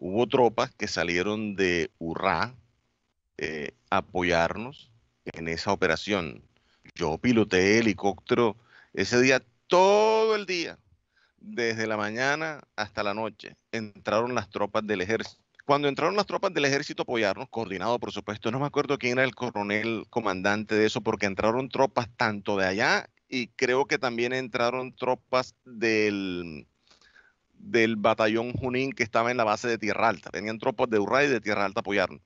hubo tropas que salieron de Urrá eh, a apoyarnos en esa operación. Yo piloté helicóptero ese día todo el día, desde la mañana hasta la noche. Entraron las tropas del ejército. Cuando entraron las tropas del ejército a apoyarnos, coordinado por supuesto, no me acuerdo quién era el coronel comandante de eso, porque entraron tropas tanto de allá y creo que también entraron tropas del, del batallón Junín que estaba en la base de Tierra Alta. Tenían tropas de Urray y de Tierra Alta apoyaron.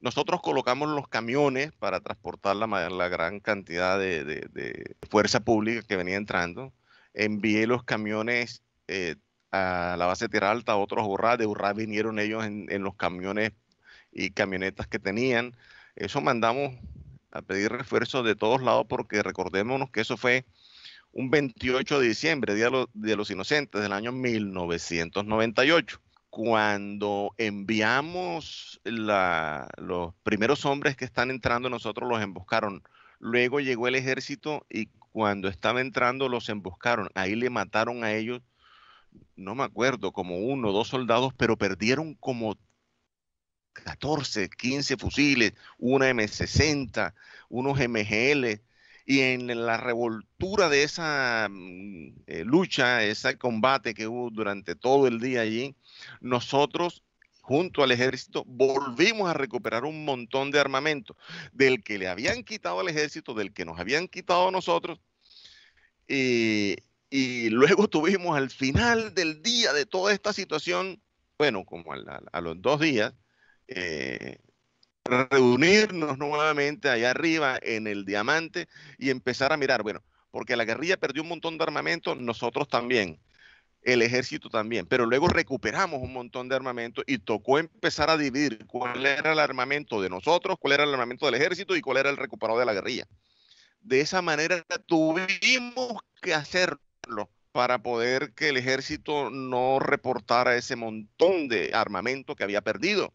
Nosotros colocamos los camiones para transportar la, gran cantidad de, fuerza pública que venía entrando. Envié los camiones eh, a la base de Tierra Alta, otros URRA. De URRA vinieron ellos en, en los camiones y camionetas que tenían. Eso mandamos a pedir refuerzos de todos lados porque recordémonos que eso fue un 28 de diciembre, Día de los Inocentes del año 1998 cuando enviamos los primeros hombres que están entrando, nosotros los emboscaron. Luego llegó el ejército y cuando estaba entrando los emboscaron. Ahí le mataron a ellos, no me acuerdo, como uno o dos soldados, pero perdieron como 14, 15 fusiles, una M60, unos MGL y en la revoltura de esa mm, eh, lucha, ese combate que hubo durante todo el día allí, nosotros junto al ejército, volvimos a recuperar un montón de armamento del que le habían quitado al ejército, del que nos habían quitado a nosotros. Y, luego tuvimos al final del día de toda esta situación, bueno, como a, a los dos días, eh, reunirnos nuevamente allá arriba en el diamante y empezar a mirar, bueno, porque la guerrilla perdió un montón de armamento, nosotros también, el ejército también, pero luego recuperamos un montón de armamento y tocó empezar a dividir cuál era el armamento de nosotros, cuál era el armamento del ejército y cuál era el recuperado de la guerrilla. De esa manera tuvimos que hacerlo para poder que el ejército no reportara ese montón de armamento que había perdido.